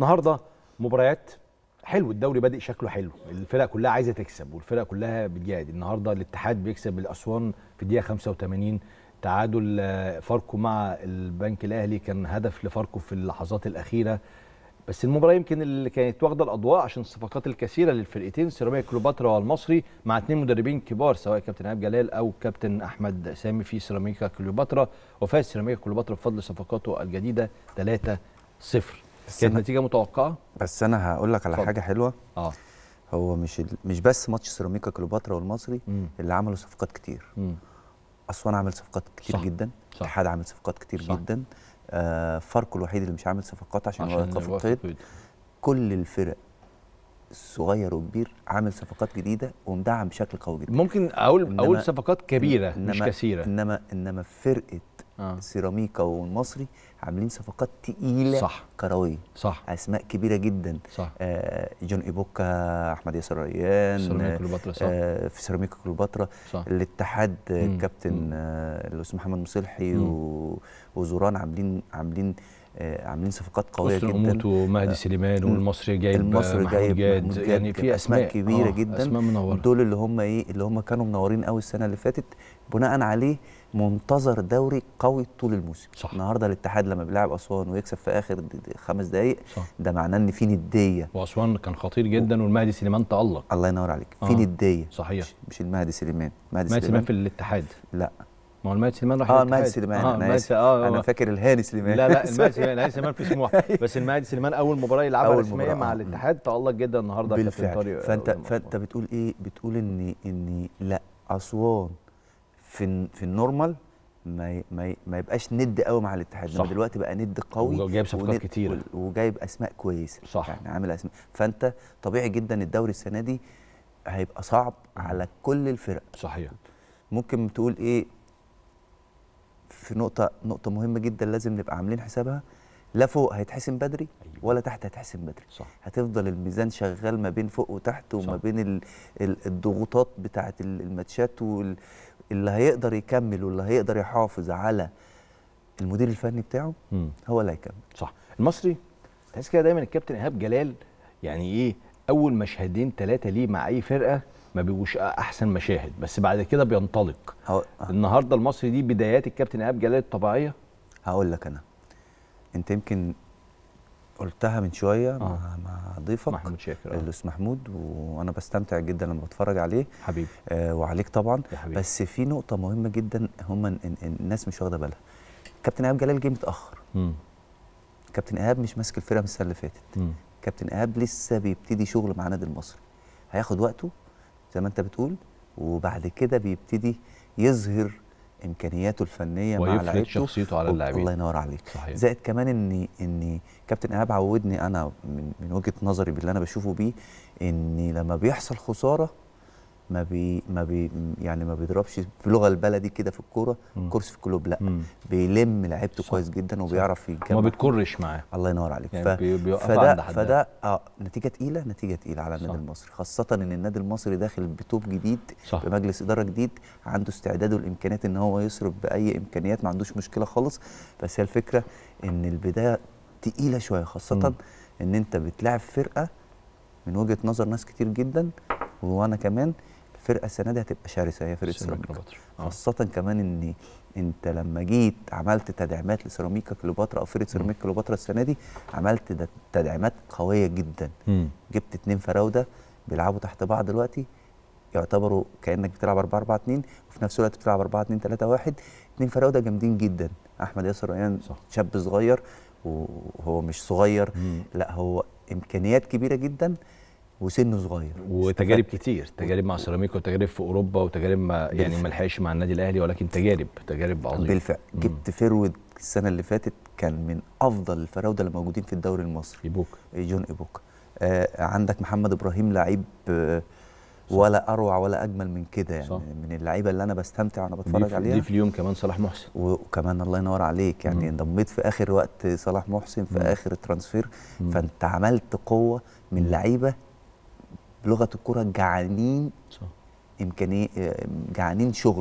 النهارده مباريات حلو الدوري بادئ شكله حلو الفرق كلها عايزه تكسب والفرق كلها بتجاهد النهارده الاتحاد بيكسب الاسوان في الدقيقه 85 تعادل آه، فاركو مع البنك الاهلي كان هدف لفاركو في اللحظات الاخيره بس المباراه يمكن اللي كانت واخده الاضواء عشان الصفقات الكثيره للفرقتين سيراميكا كليوباترا والمصري مع اثنين مدربين كبار سواء كابتن ايهاب جلال او كابتن احمد سامي في سيراميكا كليوباترا وفاز سيراميكا كليوباترا بفضل صفقاته الجديده 3 0 بس كانت نتيجه متوقعه بس انا هقول لك على صدق. حاجه حلوه اه هو مش ال... مش بس ماتش سيراميكا كليوباترا والمصري مم. اللي عملوا صفقات كتير اسوان عمل صفقات كتير صح. جدا الاتحاد عمل صفقات كتير صح. جدا آه فاركو الوحيد اللي مش عامل صفقات عشان, عشان هو يوقف كل الفرق صغير وكبير عامل صفقات جديده ومدعم بشكل قوي جدا ممكن اقول اقول صفقات كبيره إنما مش كثيره انما انما فرقه آه. سيراميكا والمصري عاملين صفقات تقيله صح كرويه صح اسماء كبيره جدا صح آه جون ايبوكا احمد ياسر ريان آه في سيراميكا كليوباترا الاتحاد مم. كابتن آه محمد مصلحي وزوران عاملين عاملين آه، عاملين صفقات قويه جدا أموت ومهدي آه، سليمان والمصري جايب المصري جايب يعني في اسماء آه، كبيره آه جدا أسماء منورة. دول اللي هم ايه اللي هم كانوا منورين قوي السنه اللي فاتت بناء عليه منتظر دوري قوي طول الموسم صح. النهارده الاتحاد لما بيلعب اسوان ويكسب في اخر خمس دقائق ده معناه ان في نديه واسوان كان خطير جدا والمهدي سليمان تالق الله ينور عليك آه. في نديه صحيح مش, مش المهدي سليمان المهدي سليمان, سليمان في الاتحاد لا ما هو المهدي سليمان راح اه المهدي آه، سليمان آه انا آه انا فاكر الهاني سليمان لا لا المهدي سليمان الهاني سليمان في سموحه أيوه. بس المهدي سليمان اول مباراه يلعبها رسميا مع آه. الاتحاد تالق جدا النهارده بالفعل فانت فانت بتقول ايه بتقول ان ان لا اسوان في في النورمال ما ما ما يبقاش ند قوي مع الاتحاد صح. دلوقتي بقى ند قوي وجايب صفقات كتير وجايب اسماء كويسه صح يعني عامل اسماء فانت طبيعي جدا الدوري السنه دي هيبقى صعب على كل الفرق صحيح ممكن تقول ايه في نقطه نقطه مهمه جدا لازم نبقى عاملين حسابها لا فوق هيتحسم بدري أيوة. ولا تحت هيتحسم بدري صح. هتفضل الميزان شغال ما بين فوق وتحت وما صح. بين الضغوطات بتاعه الماتشات وال... اللي هيقدر يكمل واللي هيقدر يحافظ على المدير الفني بتاعه م. هو اللي هيكمل صح المصري تحس كده دايما الكابتن ايهاب جلال يعني ايه اول مشهدين ثلاثه ليه مع اي فرقه ما بيبقوش احسن مشاهد بس بعد كده بينطلق هقول... النهارده المصري دي بدايات الكابتن ايهاب جلال الطبيعيه هقول لك انا انت يمكن قلتها من شويه آه. مع مع ضيفك محمود شاكر آه. الاستاذ محمود وانا بستمتع جدا لما بتفرج عليه حبيبي آه وعليك طبعا حبيبي. بس في نقطه مهمه جدا هم الناس مش واخده بالها كابتن ايهاب جلال جه متاخر كابتن ايهاب مش ماسك الفرقه من السنه اللي فاتت كابتن ايهاب لسه بيبتدي شغل مع نادي المصري هياخد وقته زي ما انت بتقول وبعد كده بيبتدي يظهر امكانياته الفنيه مع لعيبته شخصيته على اللاعبين الله ينور عليك صحيح. زائد كمان ان ان كابتن ايهاب عودني انا من من وجهه نظري باللي انا بشوفه بيه ان لما بيحصل خساره ما بي ما بي يعني ما بيضربش في اللغه البلدي كده في الكوره كورس في كلوب لا مم. بيلم لعيبته كويس جدا وبيعرف يتجمع ما بتكرش معاه الله ينور عليك يعني ف... فده فده اه نتيجه تقيله نتيجه تقيله على النادي المصري خاصه ان النادي المصري داخل بتوب جديد صح. بمجلس اداره جديد عنده استعداد والامكانيات ان هو يصرف باي امكانيات ما عندوش مشكله خالص بس هي الفكره ان البدايه تقيله شويه خاصه مم. ان انت بتلاعب فرقه من وجهه نظر ناس كتير جدا وانا كمان الفرقه السنه دي هتبقى شرسه هي فرقه سيراميكا آه. خاصه كمان ان انت لما جيت عملت تدعيمات لسيراميكا كليوباترا او فرقه سيراميكا كليوباترا السنه دي عملت تدعيمات قويه جدا م. جبت اتنين فراوده بيلعبوا تحت بعض دلوقتي يعتبروا كانك بتلعب 4 4 2 وفي نفس الوقت بتلعب 4 2 3 1 اتنين فراوده جامدين جدا احمد ياسر ريان شاب صغير وهو مش صغير مم. لا هو امكانيات كبيره جدا وسنه صغير وتجارب كتير تجارب مع سيراميكا وتجارب في اوروبا وتجارب ما يعني ما لحقش مع النادي الاهلي ولكن تجارب تجارب عظيمه بالفعل جبت فرود السنه اللي فاتت كان من افضل الفراوده اللي موجودين في الدوري المصري ايبوك إيه، جون ايبوك آه عندك محمد ابراهيم لعيب آه ولا اروع ولا اجمل من كده يعني صح. من اللعيبه اللي انا بستمتع وانا بتفرج ضيف عليها ضيف اليوم كمان صلاح محسن وكمان الله ينور عليك يعني انضميت في اخر وقت صلاح محسن في مم. اخر ترانسفير مم. فانت عملت قوه من لعيبه بلغه الكره جعانين امكانيه آه، جعانين شغل